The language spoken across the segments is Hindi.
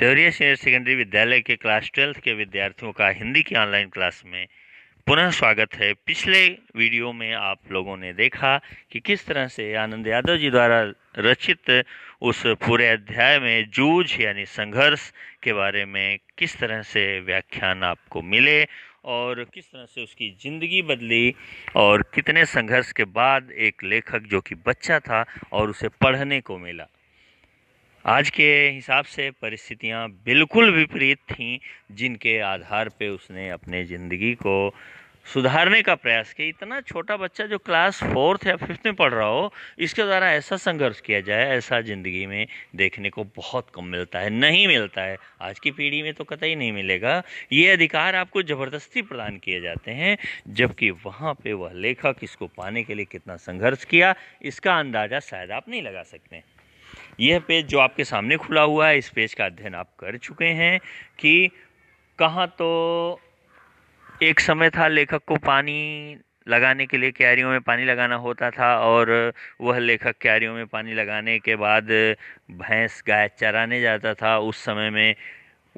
देवरिया सीनियर सेकेंडरी विद्यालय के क्लास ट्वेल्थ के विद्यार्थियों का हिंदी की ऑनलाइन क्लास में पुनः स्वागत है पिछले वीडियो में आप लोगों ने देखा कि किस तरह से आनंद यादव जी द्वारा रचित उस पूरे अध्याय में जूझ यानी संघर्ष के बारे में किस तरह से व्याख्यान आपको मिले और किस तरह से उसकी ज़िंदगी बदली और कितने संघर्ष के बाद एक लेखक जो कि बच्चा था और उसे पढ़ने को मिला आज के हिसाब से परिस्थितियां बिल्कुल विपरीत थीं जिनके आधार पे उसने अपने ज़िंदगी को सुधारने का प्रयास किया इतना छोटा बच्चा जो क्लास फोर्थ या फिफ्थ में पढ़ रहा हो इसके द्वारा ऐसा संघर्ष किया जाए ऐसा ज़िंदगी में देखने को बहुत कम मिलता है नहीं मिलता है आज की पीढ़ी में तो कतई नहीं मिलेगा ये अधिकार आपको ज़बरदस्ती प्रदान किए जाते हैं जबकि वहाँ पे वह लेखक इसको पाने के लिए कितना संघर्ष किया इसका अंदाज़ा शायद आप नहीं लगा सकते हैं यह पेज जो आपके सामने खुला हुआ है इस पेज का अध्ययन आप कर चुके हैं कि कहाँ तो एक समय था लेखक को पानी लगाने के लिए क्यारियों में पानी लगाना होता था और वह लेखक क्यारियों में पानी लगाने के बाद भैंस गाय चराने जाता था उस समय में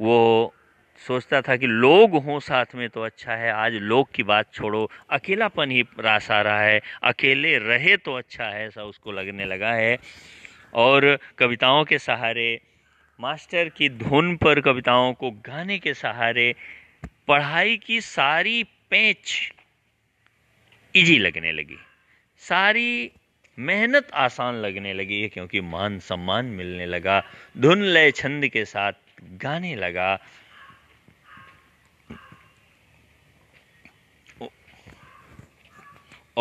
वो सोचता था कि लोग हों साथ में तो अच्छा है आज लोग की बात छोड़ो अकेलापन ही रास आ रहा है अकेले रहे तो अच्छा है ऐसा उसको लगने लगा है और कविताओं के सहारे मास्टर की धुन पर कविताओं को गाने के सहारे पढ़ाई की सारी पेच इजी लगने लगी सारी मेहनत आसान लगने लगी है क्योंकि मान सम्मान मिलने लगा धुन लय छंद के साथ गाने लगा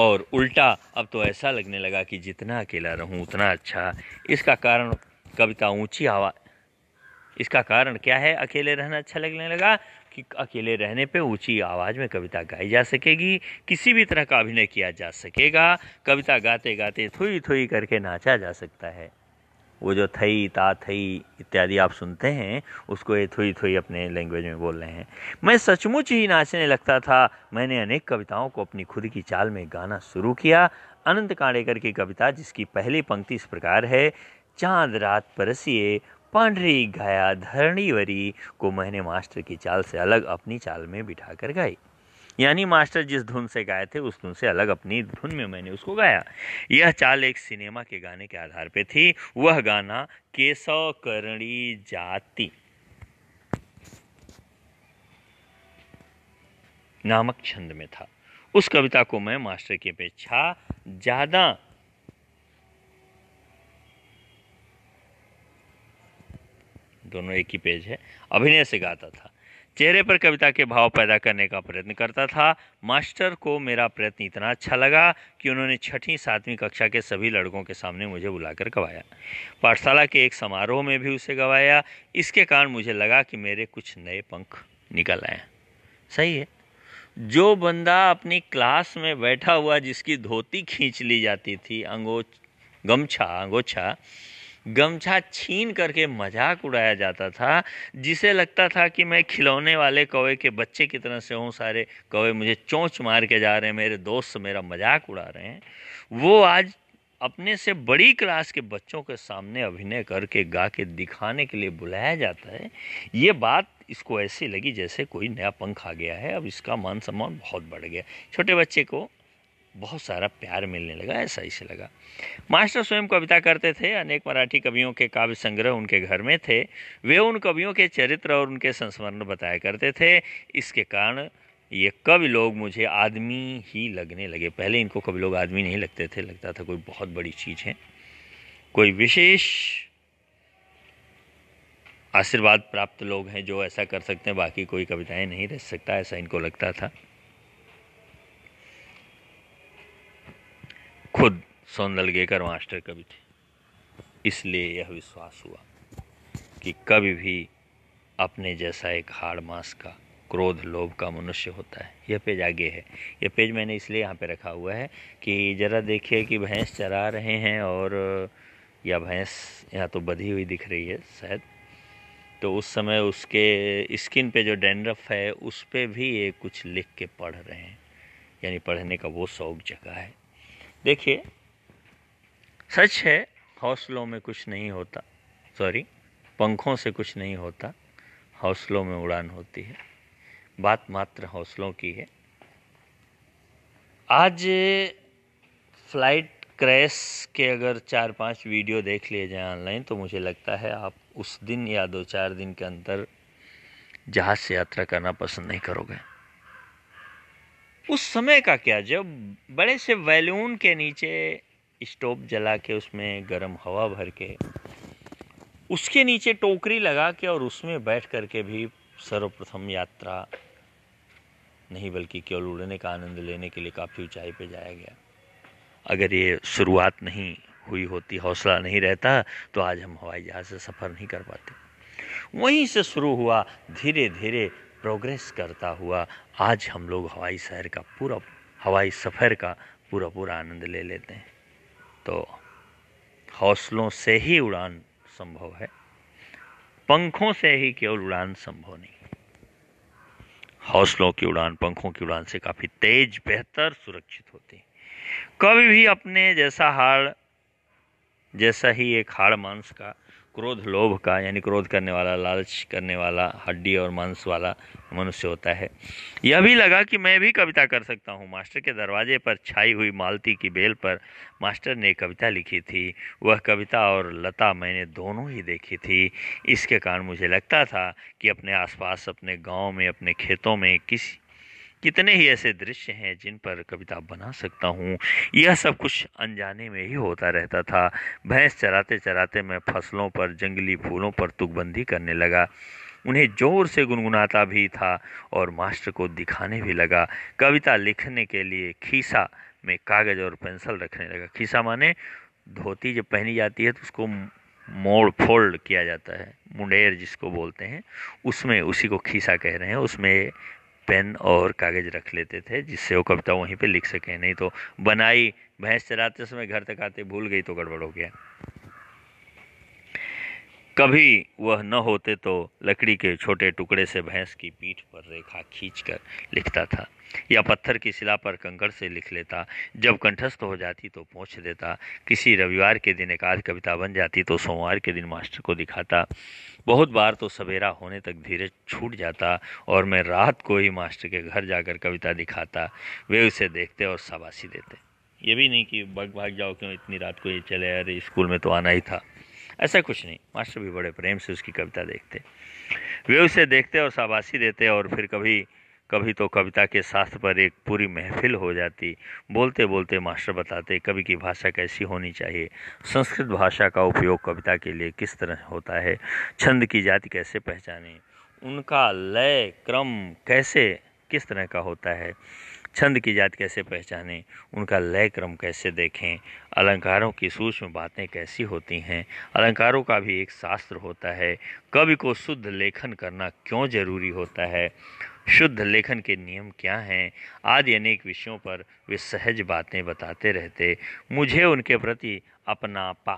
और उल्टा अब तो ऐसा लगने लगा कि जितना अकेला रहूं उतना अच्छा इसका कारण कविता ऊंची हवा इसका कारण क्या है अकेले रहना अच्छा लगने लगा कि अकेले रहने पे ऊंची आवाज़ में कविता गाई जा सकेगी किसी भी तरह का अभिनय किया जा सकेगा कविता गाते गाते थोई थोई करके नाचा जा सकता है वो जो थई ता थई इत्यादि आप सुनते हैं उसको ये थोई थोई अपने लैंग्वेज में बोल रहे हैं मैं सचमुच ही नाचने लगता था मैंने अनेक कविताओं को अपनी खुद की चाल में गाना शुरू किया अनंत काड़ेकर की कविता जिसकी पहली पंक्ति इस प्रकार है चांद रात परसिए पांडरी गाया धरणीवरी को मैंने मास्टर की चाल से अलग अपनी चाल में कर गाई यानी मास्टर जिस धुन से गाए थे उस धुन से अलग अपनी धुन में मैंने उसको गाया यह चाल एक सिनेमा के गाने के आधार पर थी वह गाना केशव करणी जाति नामक छंद में था उस कविता को मैं मास्टर की अपेक्षा ज़्यादा दोनों एक ही पेज है अभिनय से गाता था चेहरे पर कविता के भाव पैदा करने का प्रयत्न करता था मास्टर को मेरा प्रयत्न इतना अच्छा लगा कि उन्होंने छठी सातवीं कक्षा के सभी लड़कों के सामने मुझे बुलाकर गवाया पाठशाला के एक समारोह में भी उसे गवाया इसके कारण मुझे लगा कि मेरे कुछ नए पंख निकल आए सही है जो बंदा अपनी क्लास में बैठा हुआ जिसकी धोती खींच ली जाती थी अंगो गमछा अंगोछा गमछा छीन करके मजाक उड़ाया जाता था जिसे लगता था कि मैं खिलौने वाले कौवे के बच्चे की तरह से हूँ सारे कौवे मुझे चोंच मार के जा रहे हैं मेरे दोस्त मेरा मजाक उड़ा रहे हैं वो आज अपने से बड़ी क्लास के बच्चों के सामने अभिनय करके गा के दिखाने के लिए बुलाया जाता है ये बात इसको ऐसी लगी जैसे कोई नया पंख आ गया है अब इसका मान सम्मान बहुत बढ़ गया छोटे बच्चे को बहुत सारा प्यार मिलने लगा ऐसा इसे लगा मास्टर स्वयं कविता करते थे अनेक मराठी कवियों के काव्य संग्रह उनके घर में थे वे उन कवियों के चरित्र और उनके संस्मरण बताया करते थे इसके कारण ये कवि लोग मुझे आदमी ही लगने लगे पहले इनको कवि लोग आदमी नहीं लगते थे लगता था कोई बहुत बड़ी चीज़ है कोई विशेष आशीर्वाद प्राप्त लोग हैं जो ऐसा कर सकते हैं बाकी कोई कविताएं नहीं रह सकता ऐसा इनको लगता था खुद सौंदल गेकर मास्टर कवि थे इसलिए यह विश्वास हुआ कि कभी भी अपने जैसा एक हाड़ मास का क्रोध लोभ का मनुष्य होता है यह पेज आगे है यह पेज मैंने इसलिए यहाँ पे रखा हुआ है कि ज़रा देखिए कि भैंस चरा रहे हैं और या भैंस यहाँ तो बधी हुई दिख रही है शायद तो उस समय उसके स्किन पे जो डेंड्रफ है उस पर भी ये कुछ लिख के पढ़ रहे हैं यानी पढ़ने का वो शौक जगह है देखिए सच है हौसलों में कुछ नहीं होता सॉरी पंखों से कुछ नहीं होता हौसलों में उड़ान होती है बात मात्र हौसलों की है आज फ्लाइट क्रैश के अगर चार पांच वीडियो देख लिए जाए ऑनलाइन तो मुझे लगता है आप उस दिन या दो चार दिन के अंदर जहाज़ से यात्रा करना पसंद नहीं करोगे उस समय का क्या जब बड़े से वैलून के नीचे स्टोव जला के उसमें गर्म हवा भर के उसके नीचे टोकरी लगा के और उसमें बैठ कर के भी सर्वप्रथम यात्रा नहीं बल्कि केवल उड़ने का आनंद लेने के लिए काफ़ी ऊंचाई पर जाया गया अगर ये शुरुआत नहीं हुई होती हौसला नहीं रहता तो आज हम हवाई जहाज़ से सफ़र नहीं कर पाते वहीं से शुरू हुआ धीरे धीरे प्रोग्रेस करता हुआ आज हम लोग हवाई शहर का पूरा हवाई सफ़र का पूरा पूरा आनंद ले लेते हैं तो हौसलों से ही उड़ान संभव है पंखों से ही केवल उड़ान संभव नहीं हौसलों की उड़ान पंखों की उड़ान से काफ़ी तेज बेहतर सुरक्षित होती कभी भी अपने जैसा हाड़ जैसा ही एक हाड़ मांस का क्रोध लोभ का यानी क्रोध करने वाला लालच करने वाला हड्डी और मांस वाला मनुष्य होता है यह भी लगा कि मैं भी कविता कर सकता हूँ मास्टर के दरवाजे पर छाई हुई मालती की बेल पर मास्टर ने कविता लिखी थी वह कविता और लता मैंने दोनों ही देखी थी इसके कारण मुझे लगता था कि अपने आसपास अपने गांव में अपने खेतों में किसी कितने ही ऐसे दृश्य हैं जिन पर कविता बना सकता हूँ यह सब कुछ अनजाने में ही होता रहता था भैंस चराते चराते मैं फसलों पर जंगली फूलों पर तुकबंदी करने लगा उन्हें जोर से गुनगुनाता भी था और मास्टर को दिखाने भी लगा कविता लिखने के लिए खीसा में कागज़ और पेंसिल रखने लगा खीसा माने धोती जब पहनी जाती है तो उसको मोड़ फोल्ड किया जाता है मुंडेर जिसको बोलते हैं उसमें उसी को खीसा कह रहे हैं उसमें पेन और कागज़ रख लेते थे जिससे वो कविता वहीं पे लिख सके नहीं तो बनाई भैंस चराते समय घर तक आते भूल गई तो गड़बड़ हो गया कभी वह न होते तो लकड़ी के छोटे टुकड़े से भैंस की पीठ पर रेखा खींचकर लिखता था या पत्थर की शिला पर कंकड़ से लिख लेता जब कंठस्थ हो जाती तो पहुँच देता किसी रविवार के दिन एक आध कविता बन जाती तो सोमवार के दिन मास्टर को दिखाता बहुत बार तो सवेरा होने तक धीरे छूट जाता और मैं रात को ही मास्टर के घर जाकर कविता दिखाता वे उसे देखते और शाबाशी देते ये भी नहीं कि भाग भाग जाओ क्यों इतनी रात को ये चले अरे स्कूल में तो आना ही था ऐसा कुछ नहीं मास्टर भी बड़े प्रेम से उसकी कविता देखते वे उसे देखते और शाबाशी देते और फिर कभी कभी तो कविता के शास्त्र पर एक पूरी महफिल हो जाती बोलते बोलते मास्टर बताते कवि की भाषा कैसी होनी चाहिए संस्कृत भाषा का उपयोग कविता के लिए किस तरह होता है छंद की जाति कैसे पहचाने उनका लय क्रम कैसे किस तरह का होता है छंद की जात कैसे पहचानें उनका लय क्रम कैसे देखें अलंकारों की सूक्ष्म बातें कैसी होती हैं अलंकारों का भी एक शास्त्र होता है कवि को शुद्ध लेखन करना क्यों जरूरी होता है शुद्ध लेखन के नियम क्या हैं आदि अनेक विषयों पर वे सहज बातें बताते रहते मुझे उनके प्रति अपनापा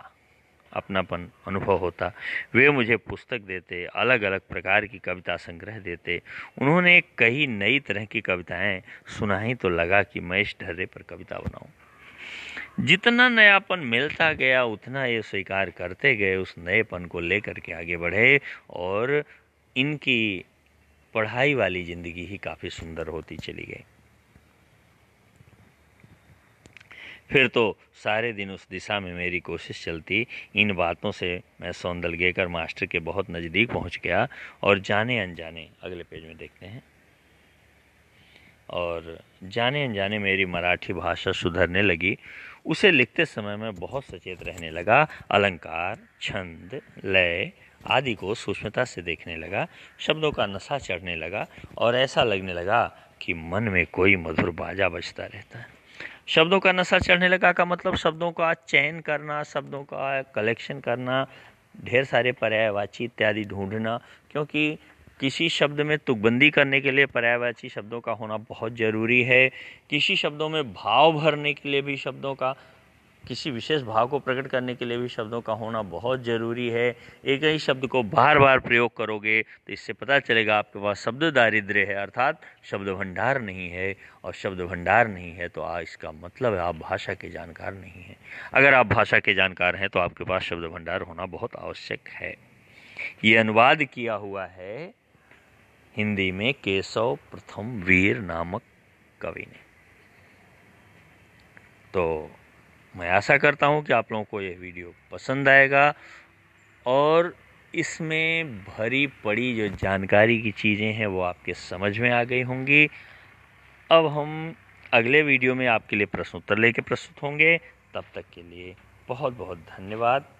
अपनापन अनुभव होता वे मुझे पुस्तक देते अलग अलग प्रकार की कविता संग्रह देते उन्होंने कई नई तरह की कविताएं सुनाई तो लगा कि मैं इस ढर्रे पर कविता बनाऊं जितना नयापन मिलता गया उतना ये स्वीकार करते गए उस नएपन को लेकर के आगे बढ़े और इनकी पढ़ाई वाली ज़िंदगी ही काफ़ी सुंदर होती चली गई फिर तो सारे दिन उस दिशा में मेरी कोशिश चलती इन बातों से मैं सौंदलगेकर मास्टर के बहुत नज़दीक पहुंच गया और जाने अनजाने अगले पेज में देखते हैं और जाने अनजाने मेरी मराठी भाषा सुधरने लगी उसे लिखते समय मैं बहुत सचेत रहने लगा अलंकार छंद लय आदि को सूक्ष्मता से देखने लगा शब्दों का नशा चढ़ने लगा और ऐसा लगने लगा कि मन में कोई मधुर बाजा बजता रहता है शब्दों का नशा चढ़ने लगा का मतलब शब्दों का चयन करना शब्दों का कलेक्शन करना ढेर सारे पर्यायवाची इत्यादि ढूंढना क्योंकि किसी शब्द में तुकबंदी करने के लिए पर्यायवाची शब्दों का होना बहुत ज़रूरी है किसी शब्दों में भाव भरने के लिए भी शब्दों का किसी विशेष भाव को प्रकट करने के लिए भी शब्दों का होना बहुत ज़रूरी है एक ही शब्द को बार बार प्रयोग करोगे तो इससे पता चलेगा आपके पास शब्द दारिद्र्य है अर्थात शब्द भंडार नहीं है और शब्द भंडार नहीं है तो आ इसका मतलब है आप भाषा के जानकार नहीं हैं अगर आप भाषा के जानकार हैं तो आपके पास शब्द भंडार होना बहुत आवश्यक है ये अनुवाद किया हुआ है हिंदी में केशव प्रथम वीर नामक कवि ने तो मैं आशा करता हूँ कि आप लोगों को यह वीडियो पसंद आएगा और इसमें भरी पड़ी जो जानकारी की चीज़ें हैं वो आपके समझ में आ गई होंगी अब हम अगले वीडियो में आपके लिए प्रश्नोत्तर लेके प्रस्तुत होंगे तब तक के लिए बहुत बहुत धन्यवाद